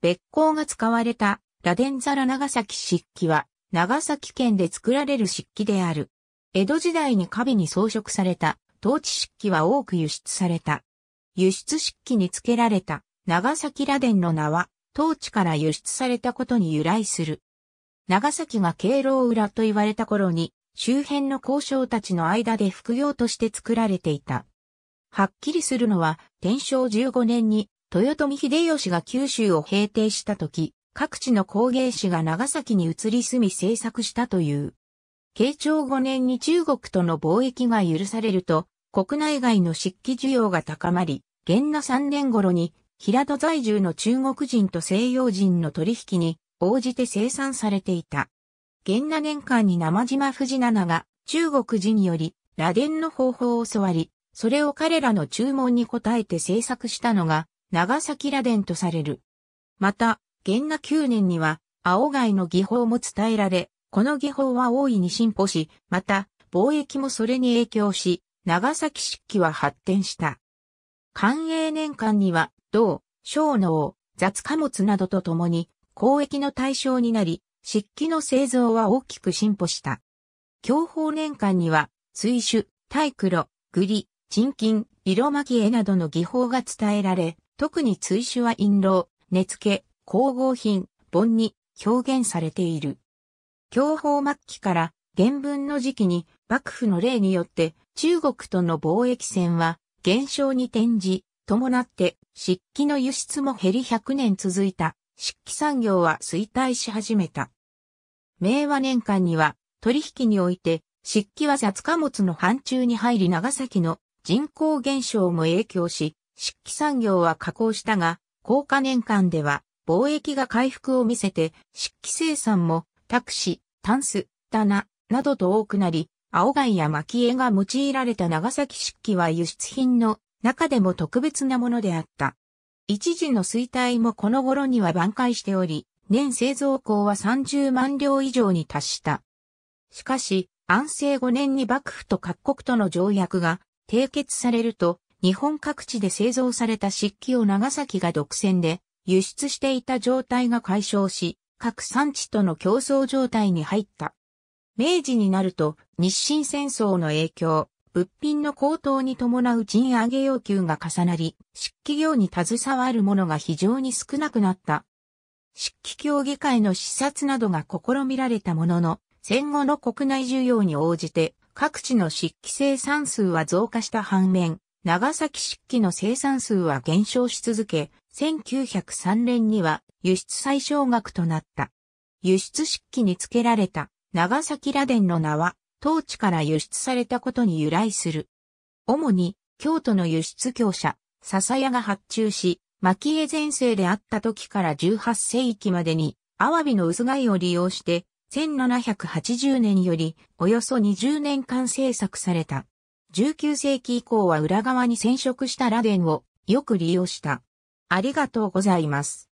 別光が使われた螺鈿皿長崎漆器は長崎県で作られる漆器である。江戸時代に壁に装飾された統治漆器は多く輸出された。輸出漆器に付けられた長崎螺鈿の名は、当地から輸出されたことに由来する。長崎が敬老裏と言われた頃に、周辺の交渉たちの間で副業として作られていた。はっきりするのは、天正15年に豊臣秀吉が九州を平定した時、各地の工芸士が長崎に移り住み制作したという。慶長5年に中国との貿易が許されると、国内外の漆器需要が高まり、元那3年頃に、平戸在住の中国人と西洋人の取引に応じて生産されていた。元那年間に生島藤七が中国人より螺鈿の方法を教わり、それを彼らの注文に応えて制作したのが長崎羅伝とされる。また、元那9年には、青貝の技法も伝えられ、この技法は大いに進歩し、また、貿易もそれに影響し、長崎漆器は発展した。寛永年間には、銅、小脳、雑貨物などとともに、交易の対象になり、漆器の製造は大きく進歩した。享保年間には、水種、タイクロ、グリ、色巻絵などの技法が伝えられ、特に追手は印籠、根付け、工合品、盆に表現されている。享保末期から原文の時期に幕府の例によって中国との貿易船は減少に転じ、伴って漆器の輸出も減り100年続いた漆器産業は衰退し始めた。明和年間には取引において漆器は雑貨物の範疇に入り長崎の人口減少も影響し、漆器産業は加工したが、高価年間では貿易が回復を見せて、漆器生産も、タクシ、タンス、棚、などと多くなり、青貝や巻絵が用いられた長崎漆器は輸出品の中でも特別なものであった。一時の衰退もこの頃には挽回しており、年製造工は30万両以上に達した。しかし、安政5年に幕府と各国との条約が締結されると、日本各地で製造された漆器を長崎が独占で輸出していた状態が解消し、各産地との競争状態に入った。明治になると日清戦争の影響、物品の高騰に伴う賃上げ要求が重なり、漆器業に携わるものが非常に少なくなった。漆器協議会の視察などが試みられたものの、戦後の国内需要に応じて各地の漆器生産数は増加した反面、長崎漆器の生産数は減少し続け、1903年には輸出最小額となった。輸出漆器に付けられた長崎螺鈿の名は、当地から輸出されたことに由来する。主に、京都の輸出業者、笹屋が発注し、蒔絵前世であった時から18世紀までに、アワビの薄貝を利用して、1780年よりおよそ20年間制作された19世紀以降は裏側に染色した螺鈿をよく利用した。ありがとうございます。